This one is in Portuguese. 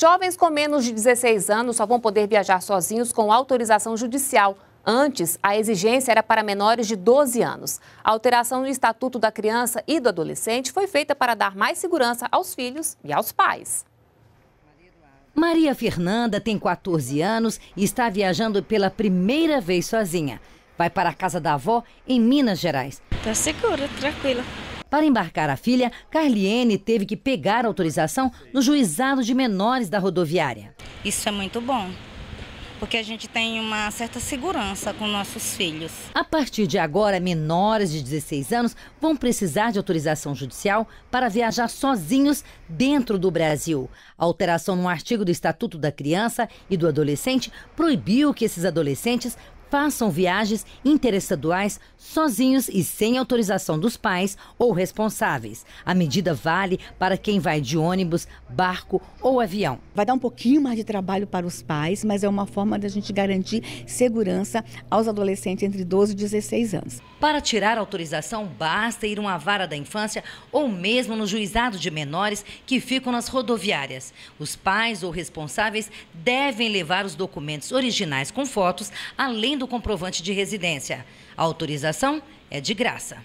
Jovens com menos de 16 anos só vão poder viajar sozinhos com autorização judicial. Antes, a exigência era para menores de 12 anos. A alteração no Estatuto da Criança e do Adolescente foi feita para dar mais segurança aos filhos e aos pais. Maria Fernanda tem 14 anos e está viajando pela primeira vez sozinha. Vai para a casa da avó em Minas Gerais. Está segura, tranquila. Para embarcar a filha, Carliene teve que pegar autorização no juizado de menores da rodoviária. Isso é muito bom, porque a gente tem uma certa segurança com nossos filhos. A partir de agora, menores de 16 anos vão precisar de autorização judicial para viajar sozinhos dentro do Brasil. A alteração no artigo do Estatuto da Criança e do Adolescente proibiu que esses adolescentes façam viagens interestaduais sozinhos e sem autorização dos pais ou responsáveis. A medida vale para quem vai de ônibus, barco ou avião. Vai dar um pouquinho mais de trabalho para os pais, mas é uma forma da gente garantir segurança aos adolescentes entre 12 e 16 anos. Para tirar autorização, basta ir a uma vara da infância ou mesmo no juizado de menores que ficam nas rodoviárias. Os pais ou responsáveis devem levar os documentos originais com fotos, além do comprovante de residência. A autorização é de graça.